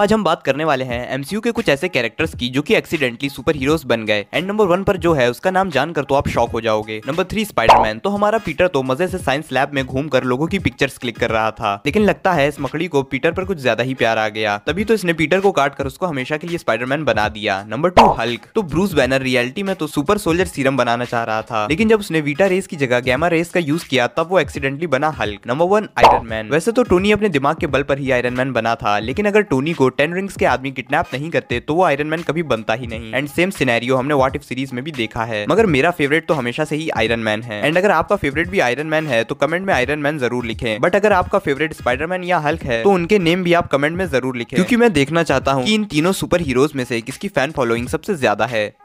आज हम बात करने वाले हैं एमसीयू के कुछ ऐसे कैरेक्टर्स की जो कि एक्सीडेंटली सुपर हीरोज बन गए एंड नंबर वन पर जो है उसका नाम जानकर तो आप शॉक हो जाओगे नंबर थ्री स्पाइडरमैन तो हमारा पीटर तो मजे से साइंस लैब में घूमकर लोगों की पिक्चर्स क्लिक कर रहा था लेकिन लगता है इस मकड़ी को पीटर पर कुछ ज्यादा ही प्यार आ गया तभी तो इसने पीटर को काट कर उसको हमेशा के लिए स्पाइडरमैन बना दिया नंबर टू हल्क तो ब्रूस बैनर रियलिटी में तो सुपर सोल्जर सीरम बनाना चाह रहा था लेकिन जब उसने वीटा रेस की जगह गैमा रेस का यूज किया तब वो एक्सीडेंटली बना Hulk number one Iron Man वैसे तो टोनी अपने दिमाग के बल पर ही आयरन मैन बना था लेकिन अगर टोनी को टेन रिंग्स के आदमी किडनेप नहीं करते तो वो आयरन मैन कभी बनता ही नहीं एंड सेम सिनेरियो हमने व्हाट इफ सीरीज में भी देखा है मगर मेरा फेवरेट तो हमेशा से ही आयरन मैन है एंड अगर आपका फेवरेट भी आयरन मैन है तो कमेंट में आयरन मैन जरूर लिखे बट अगर आपका फेवरेट स्पाइडरमैन या हल्क है तो उनके नेम भी आप कमेंट में जरूर लिखे क्यूँकी मैं देखना चाहता हूँ की इन तीनों सुपर हीरोज में से किसकी फैन फॉलोइंग सबसे ज्यादा है